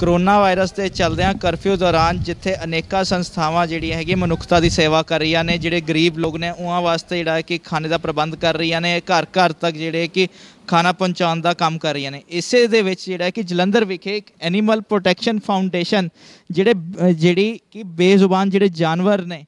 corona virus ਦੇ ਆ curfew ਦੌਰਾਨ ਜਿੱਥੇ ਅਨੇਕਾਂ ਸੰਸਥਾਵਾਂ ਜਿਹੜੀਆਂ ਹੈਗੀਆਂ ਮਨੁੱਖਤਾ ਦੀ ਸੇਵਾ ਕਰ ਰਹੀਆਂ ਨੇ ਜਿਹੜੇ ਗਰੀਬ ਲੋਕ ਨੇ ਉਹਾਂ ਵਾਸਤੇ ਜਿਹੜਾ ਕਿ ਖਾਣੇ ਦਾ ਪ੍ਰਬੰਧ ਕਰ ਰਹੀਆਂ ਨੇ ਘਰ ਘਰ ਤੱਕ ਜਿਹੜੇ ਕਿ ਖਾਣਾ ਪਹੁੰਚਾਉਣ ਦਾ ਕੰਮ ਕਰ ਰਹੀਆਂ ਨੇ ਇਸੇ ਦੇ ਵਿੱਚ ਜਿਹੜਾ ਕਿ ਜਲੰਧਰ ਵਿਖੇ ਇੱਕ ਐਨੀਮਲ ਪ੍ਰੋਟੈਕਸ਼ਨ ਫਾਊਂਡੇਸ਼ਨ ਜਿਹੜੇ ਜਿਹੜੀ ਕਿ ਬੇਜ਼ੁਬਾਨ ਜਿਹੜੇ ਜਾਨਵਰ ਨੇ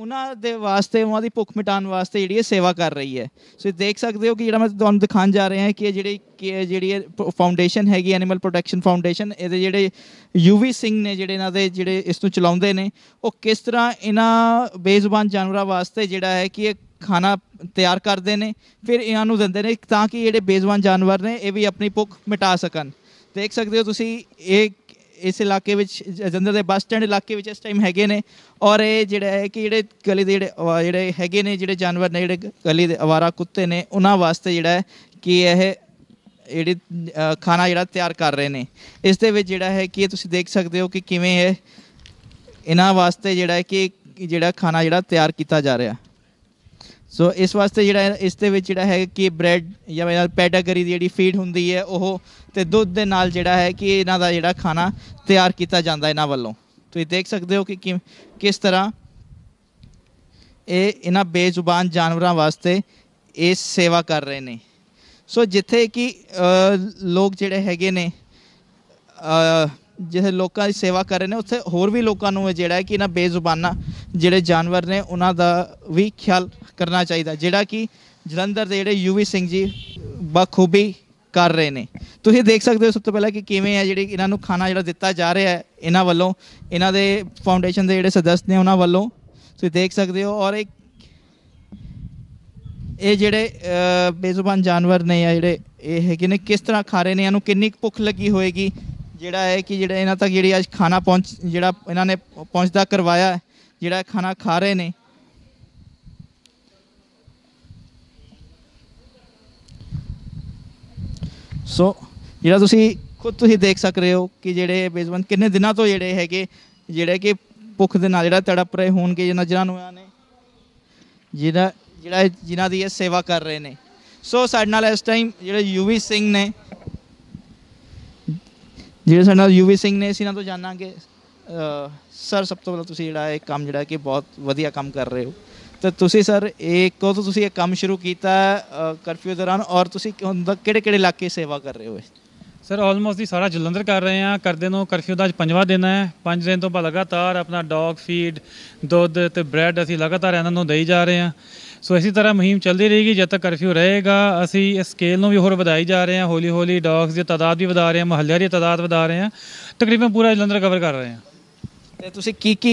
ਉਹਨਾਂ ਦੇ ਵਾਸਤੇ ਉਹਨਾਂ ਦੀ ਭੁੱਖ ਮਿਟਾਉਣ ਵਾਸਤੇ ਜਿਹੜੀ ਇਹ ਸੇਵਾ ਕਰ ਰਹੀ ਹੈ ਸੋ ਦੇਖ ਸਕਦੇ ਹੋ ਕਿ ਜਿਹੜਾ ਮੈਂ ਤੁਹਾਨੂੰ ਦਿਖਾਉਣ ਜਾ ਰਿਹਾ ਹਾਂ ਕਿ ਇਹ ਜਿਹੜੀ ਜਿਹੜੀ ਫਾਊਂਡੇਸ਼ਨ ਹੈਗੀ ਐਨੀਮਲ ਪ੍ਰੋਟੈਕਸ਼ਨ ਫਾਊਂਡੇਸ਼ਨ ਇਹਦੇ ਜਿਹੜੇ ਯੂਵੀ ਸਿੰਘ ਨੇ ਜਿਹੜੇ ਇਹਨਾਂ ਦੇ ਜਿਹੜੇ ਇਸ ਨੂੰ ਚਲਾਉਂਦੇ ਨੇ ਉਹ ਕਿਸ ਤਰ੍ਹਾਂ ਇਹਨਾਂ ਬੇਜ਼ੁਬਾਨ ਜਾਨਵਰਾਂ ਵਾਸਤੇ ਜਿਹੜਾ ਹੈ ਕਿ ਇਹ ਖਾਣਾ ਤਿਆਰ ਕਰਦੇ ਨੇ ਫਿਰ ਇਹਨਾਂ ਨੂੰ ਦਿੰਦੇ ਨੇ ਤਾਂ ਕਿ ਜਿਹੜੇ ਬੇਜ਼ੁਬਾਨ ਜਾਨਵਰ ਨੇ ਇਹ ਵੀ ਆਪਣੀ ਭੁੱਖ ਮਿਟਾ ਸਕਣ ਦੇਖ ਸਕਦੇ ਹੋ ਤੁਸੀਂ ਇਹ ਇਸ ਇਲਾਕੇ ਵਿੱਚ ਜੰਦਰ ਦੇ ਬੱਸ ਸਟੈਂਡ ਇਲਾਕੇ ਵਿੱਚ ਇਸ ਟਾਈਮ ਹੈਗੇ ਨੇ ਔਰ ਇਹ ਜਿਹੜਾ ਹੈ ਕਿ ਜਿਹੜੇ ਗਲੀ ਦੇ ਜਿਹੜੇ ਜਿਹੜੇ ਹੈਗੇ ਨੇ ਜਿਹੜੇ ਜਾਨਵਰ ਨੇ ਜਿਹੜੇ ਗਲੀ ਦੇ ਆਵਾਰਾ ਕੁੱਤੇ ਨੇ ਉਹਨਾਂ ਵਾਸਤੇ ਜਿਹੜਾ ਹੈ ਕਿ ਇਹ ਇਹ ਖਾਣਾ ਜਿਹੜਾ ਤਿਆਰ ਕਰ ਰਹੇ ਨੇ ਇਸ ਦੇ ਵਿੱਚ ਜਿਹੜਾ ਹੈ ਕਿ ਤੁਸੀਂ ਦੇਖ ਸਕਦੇ ਹੋ ਕਿ ਕਿਵੇਂ ਇਹ ਇਹਨਾਂ ਵਾਸਤੇ ਜਿਹੜਾ ਹੈ ਕਿ ਜਿਹੜਾ ਖਾਣਾ ਜਿਹੜਾ ਤਿਆਰ ਕੀਤਾ ਜਾ ਰਿਹਾ ਸੋ ਇਸ ਵਾਸਤੇ ਜਿਹੜਾ ਇਸ ਦੇ ਵਿੱਚ ਜਿਹੜਾ ਹੈ ਕਿ ਬ੍ਰੈਡ ਜਾਂ ਮੇਰੇ ਨਾਲ ਪੈਡਾਗਰੀ ਦੀ ਜਿਹੜੀ ਫੀਡ ਹੁੰਦੀ ਹੈ ਉਹ ਤੇ ਦੁੱਧ ਦੇ ਨਾਲ ਜਿਹੜਾ ਹੈ ਕਿ ਇਹਨਾਂ ਦਾ ਜਿਹੜਾ ਖਾਣਾ ਤਿਆਰ ਕੀਤਾ ਜਾਂਦਾ ਇਹਨਾਂ ਵੱਲੋਂ ਤੁਸੀਂ ਦੇਖ ਸਕਦੇ ਹੋ ਕਿ ਕਿਸ ਤਰ੍ਹਾਂ ਇਹ ਇਹਨਾਂ ਬੇਜ਼ੁਬਾਨ ਜਾਨਵਰਾਂ ਵਾਸਤੇ ਇਹ ਸੇਵਾ ਕਰ ਰਹੇ ਨੇ ਸੋ ਜਿੱਥੇ ਕਿ ਲੋਕ ਜਿਹੜੇ ਹੈਗੇ ਨੇ ਜਿਹੜੇ ਲੋਕਾਂ ਦੀ ਸੇਵਾ ਕਰ ਰਹੇ ਨੇ ਉੱਥੇ ਹੋਰ ਵੀ ਲੋਕਾਂ ਨੂੰ ਜਿਹੜਾ ਹੈ ਕਿ ਇਹਨਾਂ ਬੇਜ਼ੁਬਾਨਾਂ ਜਿਹੜੇ ਜਾਨਵਰ ਨੇ ਉਹਨਾਂ ਦਾ ਵੀ ਖਿਆਲ ਕਰਨਾ ਚਾਹੀਦਾ ਜਿਹੜਾ ਕਿ ਜਲੰਧਰ ਦੇ ਜਿਹੜੇ ਯੂਵੀ ਸਿੰਘ ਜੀ ਬਖੂਬੀ ਕਰ ਰਹੇ ਨੇ ਤੁਸੀਂ ਦੇਖ ਸਕਦੇ ਹੋ ਸਭ ਤੋਂ ਪਹਿਲਾਂ ਕਿ ਕਿਵੇਂ ਹੈ ਜਿਹੜੇ ਇਹਨਾਂ ਨੂੰ ਖਾਣਾ ਜਿਹੜਾ ਦਿੱਤਾ ਜਾ ਰਿਹਾ ਹੈ ਇਹਨਾਂ ਵੱਲੋਂ ਇਹਨਾਂ ਦੇ ਫਾਊਂਡੇਸ਼ਨ ਦੇ ਜਿਹੜੇ ਸਦਸ ਨੇ ਉਹਨਾਂ ਵੱਲੋਂ ਤੁਸੀਂ ਦੇਖ ਸਕਦੇ ਹੋ ਔਰ ਇੱਕ ਇਹ ਜਿਹੜੇ ਬੇਜ਼ੁਬਾਨ ਜਾਨਵਰ ਨੇ ਆ ਜਿਹੜੇ ਇਹ ਹੈਗੇ ਨੇ ਕਿਸ ਤਰ੍ਹਾਂ ਖਾ ਰਹੇ ਨੇ ਇਹਨੂੰ ਕਿੰਨੀ ਭੁੱਖ ਲੱਗੀ ਹੋਏਗੀ ਜਿਹੜਾ ਹੈ ਕਿ ਜਿਹੜਾ ਇਹਨਾਂ ਤੱਕ ਜਿਹੜੀ ਅੱਜ ਖਾਣਾ ਪਹੁੰਚ ਜਿਹੜਾ ਇਹਨਾਂ ਨੇ ਪਹੁੰਚਦਾ ਕਰਵਾਇਆ ਜਿਹੜਾ ਖਾਣਾ ਖਾ ਰਹੇ ਨੇ ਸੋ ਜਿਹੜਾ ਤੁਸੀਂ ਖੁਦ ਤੁਸੀਂ ਦੇਖ ਸਕ ਰਹੇ ਹੋ ਕਿ ਜਿਹੜੇ ਬੇਜ਼ਬੰਦ ਕਿੰਨੇ ਦਿਨਾਂ ਤੋਂ ਜਿਹੜੇ ਹੈਗੇ ਜਿਹੜੇ ਕਿ ਭੁੱਖ ਦੇ ਨਾਲ ਜਿਹੜਾ ਤੜਪ ਰਹੇ ਹੋਣਗੇ ਜਿਨ੍ਹਾਂ ਜਿਨ੍ਹਾਂ ਨੂੰ ਨੇ ਜਿਹੜਾ ਜਿਹੜਾ ਜਿਨ੍ਹਾਂ ਦੀ ਇਹ ਸੇਵਾ ਕਰ ਰਹੇ ਨੇ ਸੋ ਸਾਡੇ ਨਾਲ ਇਸ ਟਾਈਮ ਜਿਹੜੇ ਯੂਵੀ ਸਿੰਘ ਨੇ ਜਿਹੜੇ ਸਾਡੇ ਨਾਲ ਯੂਵੀ ਸਿੰਘ ਨੇ ਸੀ ਇਹਨਾਂ ਤੋਂ ਜਾਣਾਂਗੇ ਸਰ ਸਭ ਤੋਂ ਪਹਿਲਾਂ ਤੁਸੀਂ ਜਿਹੜਾ ਇਹ ਕੰਮ ਜਿਹੜਾ ਕਿ ਬਹੁਤ ਵਧੀਆ ਕੰਮ ਕਰ ਰਹੇ ਹੋ ਤਾਂ ਤੁਸੀਂ ਸਰ ਇਹ ਕਦੋਂ ਤੋਂ ਤੁਸੀਂ ਇਹ ਕੰਮ ਸ਼ੁਰੂ ਕੀਤਾ ਕਰਫਿਊ ਦੌਰਾਨ ਔਰ ਤੁਸੀਂ ਕਿਹੜੇ ਕਿਹੜੇ ਇਲਾਕੇ ਸੇਵਾ ਕਰ ਰਹੇ ਹੋ ਸਰ ਆਲਮੋਸਟ ਦੀ ਸਾਰਾ ਜਲੰਧਰ ਕਰ ਰਹੇ ਆ ਕਰਦੇ ਨੂੰ ਕਰਫਿਊ ਦਾ ਅੱਜ ਪੰਜਵਾਂ ਦਿਨ ਹੈ ਪੰਜ ਦਿਨ ਤੋਂ ਬਾਅਦ ਲਗਾਤਾਰ ਆਪਣਾ ਡੌਗ ਫੀਡ ਦੁੱਧ ਤੇ ਬ੍ਰੈਡ ਅਸੀਂ ਲਗਾਤਾਰ ਇਹਨਾਂ ਨੂੰ ਦੇਈ ਜਾ ਰਹੇ ਆ ਸੋ ਇਸੇ ਤਰ੍ਹਾਂ ਮੁਹਿੰਮ ਚੱਲਦੀ ਰਹੇਗੀ ਜਦ ਤੱਕ ਕਰਫਿਊ ਰਹੇਗਾ ਅਸੀਂ ਇਸ ਸਕੇਲ ਨੂੰ ਵੀ ਹੋਰ ਵਧਾਈ ਜਾ ਰਹੇ ਹਾਂ ਹੌਲੀ ਹੌਲੀ ਡੌਗਸ ਦੀ ਤਾਦਾਦ ਵੀ ਵਧਾ ਰਹੇ ਹਾਂ ਮਹੱਲਿਆਂ ਦੀ ਤਾਦਾਦ ਵਧਾ ਰਹੇ ਹਾਂ ਤਕਰੀਬਨ ਪੂਰਾ ਜਲੰਧਰ ਕਵਰ ਕਰ ਰਹੇ ਹਾਂ ਤੇ ਤੁਸੀਂ ਕੀ ਕੀ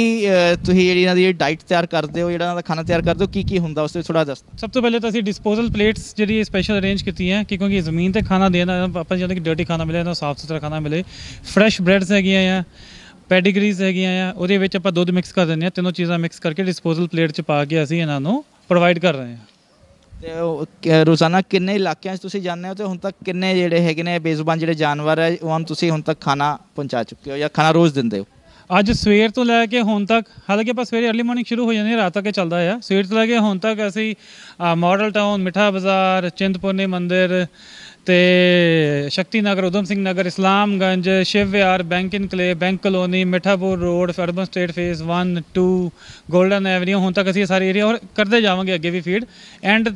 ਤੁਸੀਂ ਜਿਹੜੀ ਇਹਨਾਂ ਦੀ ਡਾਈਟ ਤਿਆਰ ਕਰਦੇ ਹੋ ਜਿਹੜਾ ਇਹਨਾਂ ਦਾ ਖਾਣਾ ਤਿਆਰ ਕਰਦੇ ਹੋ ਕੀ ਕੀ ਹੁੰਦਾ ਉਸ ਤੇ ਥੋੜਾ ਦੱਸ ਸਭ ਤੋਂ ਪਹਿਲੇ ਤਾਂ ਅਸੀਂ ਡਿਸਪੋਜ਼ਲ ਪਲੇਟਸ ਜਿਹੜੀ ਸਪੈਸ਼ਲ ਅਰੇਂਜ ਕੀਤੀਆਂ ਕਿ ਕਿਉਂਕਿ ਜ਼ਮੀਨ ਤੇ ਖਾਣਾ ਦੇਣਾ ਆਪਾਂ ਚਾਹੁੰਦੇ ਕਿ ਡਰਟੀ ਖਾਣਾ ਮਿਲੇ ਨਾ ਸਾਫ਼ ਸੁਥਰਾ ਖਾਣਾ ਮਿਲੇ ਫਰੈਸ਼ ਬ੍ਰੈਡਸ ਹੈਗੀਆਂ ਆ ਪੈਡੀਗਰੀਜ਼ ਹੈਗੀਆਂ ਆ ਉਹਦੇ ਵਿੱਚ ਆਪਾਂ ਦੁੱਧ ਮਿਕਸ ਕਰ ਦਿੰਦੇ ਆ ਤਿੰਨੋਂ ਚੀਜ਼ਾਂ ਮਿਕਸ ਕਰਕੇ ਡਿਸਪੋਜ਼ਲ ਪਲੇਟ 'ਚ ਪਾ ਕੇ ਅਸੀਂ ਇਹਨਾਂ ਨੂੰ ਪ੍ਰੋਵਾਈਡ ਕਰ ਰਹੇ ਹਾਂ ਤੇ ਰੋਜ਼ਾਨਾ ਕਿੰਨੇ ਇਲਾਕਿਆਂ 'ਚ ਤੁਸੀਂ ਜਾਂਦੇ ਹੋ ਤੇ ਹੁਣ ਤੱਕ ਕਿੰਨੇ ਜਿਹੜੇ ਹੈਗੇ ਨੇ ਬੇਜ਼ੁਬਾਨ ਜਿਹੜੇ ਜਾਨਵਰ ਹੈ ਉਹਨਾਂ ਨੂੰ ਤੁਸੀਂ ਹੁਣ ਤੱਕ ਖਾਣਾ ਪਹੁੰਚਾ ਚੁੱਕੇ ਹੋ ਜਾਂ ਖਾਣਾ ਰੋਜ਼ ਦਿੰਦੇ ਹੋ ਅੱਜ ਸਵੇਰ ਤੋਂ ਲੈ ਕੇ ਹੁਣ ਤੱਕ ਹਾਲਾਂਕਿ ਆਪਾਂ ਸਵੇਰੇ ਅਰਲੀ ਮਾਰਨਿੰਗ ਸ਼ੁਰੂ ਹੋ ਜਾਂਦੇ ਹੈ ਰਾਤ ਤੱਕ ਚੱਲਦਾ ਆ ਸਵੇਰ ਤੋਂ ਲੈ ਕੇ ਹੁਣ ਤੱਕ ਅਸੀਂ ਮਾਡਲ ਟਾਊਨ ਮਿੱਠਾ ਬਾਜ਼ਾਰ ਚਿੰਤਪੁਰਨੀ ਮੰਦਿਰ ਤੇ ਸ਼ਕਤੀ ਨਗਰ ਉਦਮ ਸਿੰਘ ਨਗਰ Islamganj Shiv Vihar bank enclave bank colony Mithapur road urban estate phase 1 2 golden avenue ਹੁਣ ਤੱਕ ਅਸੀਂ ਸਾਰੇ ਏਰੀਆ ਔਰ ਕਰਦੇ ਜਾਵਾਂਗੇ ਅੱਗੇ ਵੀ feed end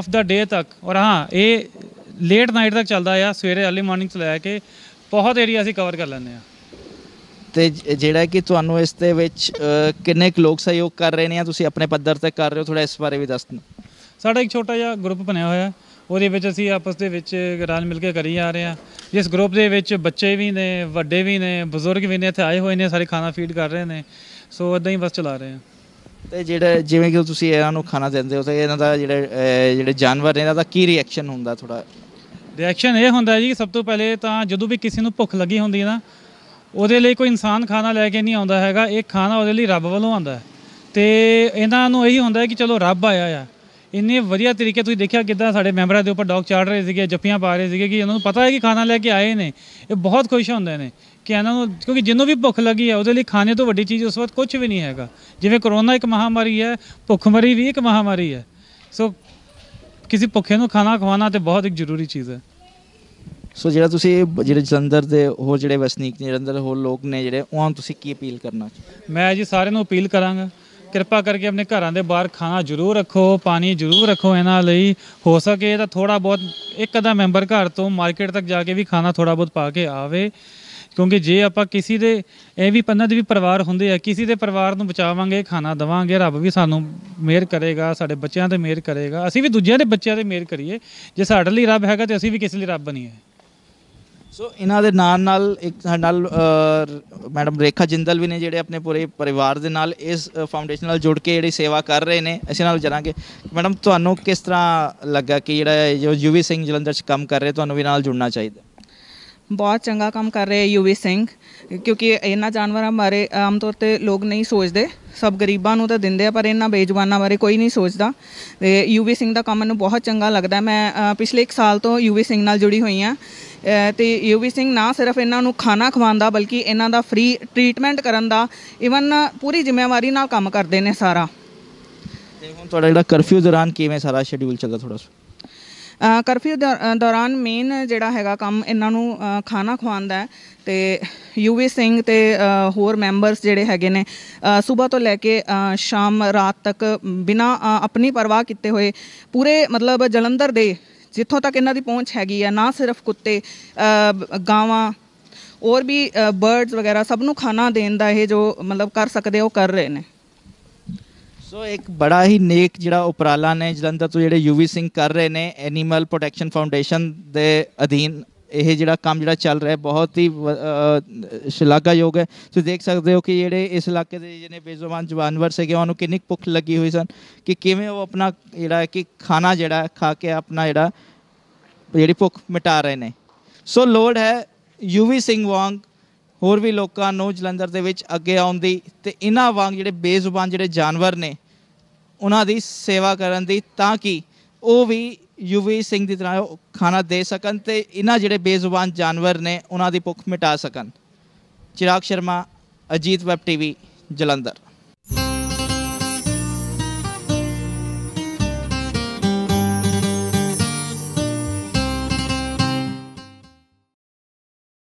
of the day ਤੱਕ ਔਰ ਹਾਂ ਇਹ ਲੇਟ ਨਾਈਟ ਤੱਕ ਚੱਲਦਾ ਆ ਸਵੇਰੇ ਅਰਲੀ ਮਾਰਨਿੰਗ ਤੋਂ ਲੈ ਕੇ ਬਹੁਤ ਏਰੀਆ ਅਸੀਂ ਕਵਰ ਕਰ ਲੈਂਦੇ ਆ ਤੇ ਜਿਹੜਾ ਕਿ ਤੁਹਾਨੂੰ ਇਸ ਦੇ ਵਿੱਚ ਕਿੰਨੇ ਕੁ ਲੋਕ ਸਹਿਯੋਗ ਕਰ ਰਹੇ ਨੇ ਆ ਤੁਸੀਂ ਆਪਣੇ ਪੱਧਰ ਤੇ ਕਰ ਰਹੇ ਹੋ ਥੋੜਾ ਇਸ ਬਾਰੇ ਵੀ ਦੱਸ ਸਾਡਾ ਇੱਕ ਛੋਟਾ ਜਿਹਾ ਗਰੁੱਪ ਬਣਿਆ ਹੋਇਆ ਹੈ ਉਹਦੇ ਵਿੱਚ ਅਸੀਂ ਆਪਸ ਦੇ ਵਿੱਚ ਰਲ ਮਿਲ ਕੇ ਕਰੀ ਜਾ ਰਹੇ ਆ ਜਿਸ ਗਰੁੱਪ ਦੇ ਵਿੱਚ ਬੱਚੇ ਵੀ ਨੇ ਵੱਡੇ ਵੀ ਨੇ ਬਜ਼ੁਰਗ ਵੀ ਨੇ ਇੱਥੇ ਆਏ ਹੋਏ ਨੇ ਸਾਰੇ ਖਾਣਾ ਫੀਡ ਕਰ ਰਹੇ ਨੇ ਸੋ ਇਦਾਂ ਹੀ ਬਸ ਚਲਾ ਰਹੇ ਆ ਤੇ ਜਿਹੜਾ ਜਿਵੇਂ ਕਿ ਤੁਸੀਂ ਇਹਨਾਂ ਨੂੰ ਖਾਣਾ ਦਿੰਦੇ ਹੋ ਤੇ ਇਹਨਾਂ ਦਾ ਜਿਹੜੇ ਜਿਹੜੇ ਜਾਨਵਰ ਨੇ ਇਹਨਾਂ ਦਾ ਕੀ ਰਿਐਕਸ਼ਨ ਹੁੰਦਾ ਥੋੜਾ ਰਿਐਕਸ਼ਨ ਇਹ ਹੁੰਦਾ ਜੀ ਕਿ ਸਭ ਤੋਂ ਪਹਿਲੇ ਤਾਂ ਜਦੋਂ ਵੀ ਕਿਸੇ ਨੂੰ ਭੁੱਖ ਲੱਗੀ ਹੁੰਦੀ ਹੈ ਨਾ ਉਹਦੇ ਲਈ ਕੋਈ ਇਨਸਾਨ ਖਾਣਾ ਲੈ ਕੇ ਨਹੀਂ ਆਉਂਦਾ ਹੈਗਾ ਇਹ ਖਾਣਾ ਉਹਦੇ ਲਈ ਰੱਬ ਵੱਲੋਂ ਆਉਂਦਾ ਤੇ ਇਹਨਾਂ ਨੂੰ ਇਹੀ ਹੁੰਦਾ ਕਿ ਚਲੋ ਰੱਬ ਆਇਆ ਆ ਇੰਨੇ ਵਧੀਆ ਤਰੀਕੇ ਤੁਸੀਂ ਦੇਖਿਆ ਕਿਦਾਂ ਸਾਡੇ ਮੈਂਬਰਾਂ ਦੇ ਉੱਪਰ ਡੌਗ ਚੜ ਰਹੇ ਸੀਗੇ ਜੱਫੀਆਂ ਪਾ ਰਹੇ ਸੀਗੇ ਕਿ ਇਹਨਾਂ ਨੂੰ ਪਤਾ ਹੈ ਕਿ ਖਾਣਾ ਲੈ ਕੇ ਆਏ ਨੇ ਇਹ ਬਹੁਤ ਖੁਸ਼ ਹੁੰਦੇ ਨੇ ਕਿ ਇਹਨਾਂ ਨੂੰ ਕਿਉਂਕਿ ਜਿੰਨੂੰ ਵੀ ਭੁੱਖ ਲੱਗੀ ਹੈ ਉਹਦੇ ਲਈ ਖਾਣੇ ਤੋਂ ਵੱਡੀ ਚੀਜ਼ ਉਸ ਵਕਤ ਕੁਝ ਵੀ ਨਹੀਂ ਹੈਗਾ ਜਿਵੇਂ ਕਰੋਨਾ ਇੱਕ ਮਹਾਮਾਰੀ ਹੈ ਭੁੱਖਮਰੀ ਵੀ ਇੱਕ ਮਹਾਮਾਰੀ ਹੈ ਸੋ ਕਿਸੇ ਭੁੱਖੇ ਨੂੰ ਖਾਣਾ ਖਵਾਉਣਾ ਤੇ ਬਹੁਤ ਇੱਕ ਜ਼ਰੂਰੀ ਚੀਜ਼ ਹੈ ਸੋ ਜਿਹੜਾ ਤੁਸੀਂ ਜਿਹੜੇ ਜਲੰਧਰ ਦੇ ਹੋਰ ਜਿਹੜੇ ਵਸਨੀਕ ਨੇ ਜਲੰਧਰ ਹੋਰ ਲੋਕ ਨੇ ਜਿਹੜੇ ਉਹਨਾਂ ਨੂੰ ਤੁਸੀਂ ਕੀ ਅਪੀਲ ਕਰਨਾ ਮੈਂ ਜੀ ਸਾਰਿਆਂ ਨੂੰ ਅਪੀਲ ਕਰਾਂਗਾ ਕਿਰਪਾ ਕਰਕੇ ਆਪਣੇ ਘਰਾਂ ਦੇ ਬਾਹਰ ਖਾਣਾ ਜ਼ਰੂਰ ਰੱਖੋ ਪਾਣੀ ਜ਼ਰੂਰ ਰੱਖੋ ਇਹਨਾਂ ਲਈ ਹੋ ਸਕੇ ਤਾਂ ਥੋੜਾ ਬਹੁਤ ਇੱਕ ਅਦਾ ਮੈਂਬਰ ਘਰ ਤੋਂ ਮਾਰਕੀਟ ਤੱਕ ਜਾ ਕੇ ਵੀ ਖਾਣਾ ਥੋੜਾ ਬਹੁਤ ਪਾ ਕੇ ਆਵੇ ਕਿਉਂਕਿ ਜੇ ਆਪਾਂ ਕਿਸੇ ਦੇ ਇਹ ਵੀ ਪੰਨਾ ਦੇ ਵੀ ਪਰਿਵਾਰ ਹੁੰਦੇ ਆ ਕਿਸੇ ਦੇ ਪਰਿਵਾਰ ਨੂੰ ਬਚਾਵਾਂਗੇ ਖਾਣਾ ਦਵਾਂਗੇ ਰੱਬ ਵੀ ਸਾਨੂੰ ਮਿਹਰ ਕਰੇਗਾ ਸਾਡੇ ਬੱਚਿਆਂ ਤੇ ਮਿਹਰ ਕਰੇਗਾ ਅਸੀਂ ਵੀ ਦੂਜਿਆਂ ਦੇ ਬੱਚਿਆਂ ਤੇ ਮਿਹਰ ਕਰੀਏ ਜੇ ਸਾਡੇ ਲਈ ਰੱਬ ਹੈਗਾ ਤੇ ਅਸੀਂ ਵੀ ਕਿਸੇ ਲਈ ਰੱਬ ਬਣੀਏ ਸੋ ਇਹਨਾਂ ਦੇ ਨਾਲ ਨਾਲ ਇੱਕ ਸਾਡੇ ਨਾਲ ਮੈਡਮ ਰੇਖਾ ਜਿੰਦਲ ਵੀ ਨੇ ਜਿਹੜੇ ਆਪਣੇ ਪੂਰੇ ਪਰਿਵਾਰ ਦੇ ਨਾਲ ਇਸ ਫਾਊਂਡੇਸ਼ਨ ਨਾਲ ਜੁੜ ਕੇ ਜਿਹੜੀ ਸੇਵਾ ਕਰ ਰਹੇ ਨੇ ਅਸੀਂ ਨਾਲ ਜਰਾਂਗੇ ਮੈਡਮ ਤੁਹਾਨੂੰ ਕਿਸ ਤਰ੍ਹਾਂ ਲੱਗਾ ਕਿ ਜਿਹੜਾ ਜੋ ਯੂਵੀ ਸਿੰਘ ਜਲੰਧਰ 'ਚ ਕੰਮ ਕਰ ਰਹੇ ਤੁਹਾਨੂੰ ਵੀ ਨਾਲ ਜੁੜਨਾ ਚਾਹੀਦਾ ਬਹੁਤ ਚੰਗਾ ਕੰਮ ਕਰ ਰਹੇ ਯੂਵੀ ਸਿੰਘ ਕਿਉਂਕਿ ਇਹਨਾਂ ਜਾਨਵਰਾਂ ਬਾਰੇ ਆਮ ਤੌਰ ਤੇ ਲੋਕ ਨਹੀਂ ਸੋਚਦੇ ਸਭ ਗਰੀਬਾਂ ਨੂੰ ਤਾਂ ਦਿੰਦੇ ਆ ਪਰ ਇਹਨਾਂ ਬੇਜਵਾਨਾਂ ਬਾਰੇ ਕੋਈ ਨਹੀਂ ਸੋਚਦਾ ਤੇ ਯੂਵੀ ਸਿੰਘ ਦਾ ਕੰਮ ਮੈਨੂੰ ਬਹੁਤ ਚੰਗਾ ਲੱਗਦਾ ਮੈਂ ਪਿਛਲੇ 1 ਸਾਲ ਤੋਂ ਯੂਵੀ ਸਿੰਘ ਨਾਲ ਜੁੜੀ ਹੋਈ ਆ ਤੇ ਯੂਵੀ ਸਿੰਘ ਨਾ ਸਿਰਫ ਇਹਨਾਂ ਨੂੰ ਖਾਣਾ ਖਵਾਉਂਦਾ ਬਲਕਿ ਇਹਨਾਂ ਦਾ ਫ੍ਰੀ ਟ੍ਰੀਟਮੈਂਟ ਕਰਨ ਦਾ ਇਵਨ ਪੂਰੀ ਜ਼ਿੰਮੇਵਾਰੀ ਨਾਲ ਕੰਮ ਕਰਦੇ ਨੇ ਸਾਰਾ ਤੇ ਹੁਣ ਤੁਹਾਡਾ ਜਿਹੜਾ ਕਰਫਿਊ ਦੌਰਾਨ ਕਿਵੇਂ ਸਾਰਾ ਸ਼ਡਿਊਲ ਚੱਲਦਾ ਥੋੜਾ ਕਰਫਿਊ ਦੌਰਾਨ ਮੇਨ ਜਿਹੜਾ ਹੈਗਾ ਕੰਮ ਇਹਨਾਂ ਨੂੰ ਖਾਣਾ ਖਵਾਉਂਦਾ ਤੇ ਯੂਵੀ ਸਿੰਘ ਤੇ ਹੋਰ ਮੈਂਬਰਸ ਜਿਹੜੇ ਹੈਗੇ ਨੇ ਸਵੇਰ ਤੋਂ ਲੈ ਕੇ ਸ਼ਾਮ ਰਾਤ ਤੱਕ ਬਿਨਾ ਆਪਣੀ ਪਰਵਾਹ ਕੀਤੇ ਹੋਏ ਪੂਰੇ ਮਤਲਬ ਜਲੰਧਰ ਦੇ ਜਿੱਥੋਂ ਤੱਕ ਇਹਨਾਂ ਦੀ ਪਹੁੰਚ ਹੈਗੀ ਆ ਨਾ ਸਿਰਫ ਕੁੱਤੇ ਗਾਵਾਂ ਔਰ ਵੀ ਬਰਡਸ ਵਗੈਰਾ ਸਭ ਨੂੰ ਖਾਣਾ ਦੇਣ ਦਾ ਇਹ ਜੋ ਮਤਲਬ ਕਰ ਸਕਦੇ ਉਹ ਕਰ ਰਹੇ ਨੇ ਸੋ ਇੱਕ ਬੜਾ ਹੀ ਨੇਕ ਜਿਹੜਾ ਉਪਰਾਲਾ ਨੇ ਜਲੰਧਰ ਤੋਂ ਜਿਹੜੇ ਯੂਵੀ ਸਿੰਘ ਕਰ ਰਹੇ ਨੇ ਐਨੀਮਲ ਪ੍ਰੋਟੈਕਸ਼ਨ ਫਾਊਂਡੇਸ਼ਨ ਦੇ ਅਧੀਨ ਇਹ ਜਿਹੜਾ ਕੰਮ ਜਿਹੜਾ ਚੱਲ ਰਿਹਾ ਬਹੁਤ ਹੀ ਸ਼ਲਾਘਾਯੋਗ ਹੈ ਤੁਸੀਂ ਦੇਖ ਸਕਦੇ ਹੋ ਕਿ ਜਿਹੜੇ ਇਸ ਇਲਾਕੇ ਦੇ ਜਿਹਨੇ ਬੇਜ਼ੁਬਾਨ ਜਾਨਵਰ ਸੀਗੇ ਉਹਨਾਂ ਨੂੰ ਕਿੰਨੀ ਭੁੱਖ ਲੱਗੀ ਹੋਈ ਸਨ ਕਿ ਕਿਵੇਂ ਉਹ ਆਪਣਾ ਜਿਹੜਾ ਕਿ ਖਾਣਾ ਜਿਹੜਾ ਖਾ ਕੇ ਆਪਣਾ ਜਿਹੜਾ ਜਿਹੜੀ ਭੁੱਖ ਮਿਟਾ ਰਹੇ ਨੇ ਸੋ ਲੋੜ ਹੈ ਯੂਵੀ ਸਿੰਘ ਵਾਂਗ ਹੋਰ ਵੀ ਲੋਕਾਂ ਨੂੰ ਜਲੰਧਰ ਦੇ ਵਿੱਚ ਅੱਗੇ ਆਉਣ ਦੀ ਤੇ ਇਹਨਾਂ ਵਾਂਗ ਜਿਹੜੇ ਬੇਜ਼ੁਬਾਨ ਜਿਹੜੇ ਜਾਨਵਰ ਨੇ ਉਹਨਾਂ ਦੀ ਸੇਵਾ ਕਰਨ ਦੀ ਤਾਂ ਕਿ ਉਹ ਵੀ ਯੂਵੀ ਸਿੰਘ ਦੀ ਤਰ੍ਹਾਂ ਖਾਣਾ ਦੇ ਸਕਣ ਤੇ ਇਹਨਾਂ ਜਿਹੜੇ ਬੇਜ਼ੁਬਾਨ ਜਾਨਵਰ ਨੇ ਉਹਨਾਂ ਦੀ ਭੁੱਖ ਮਿਟਾ ਸਕਣ ਚਿਰਾਗ ਸ਼ਰਮਾ ਅਜੀਤ ਵੈਬ ਟੀਵੀ ਜਲੰਧਰ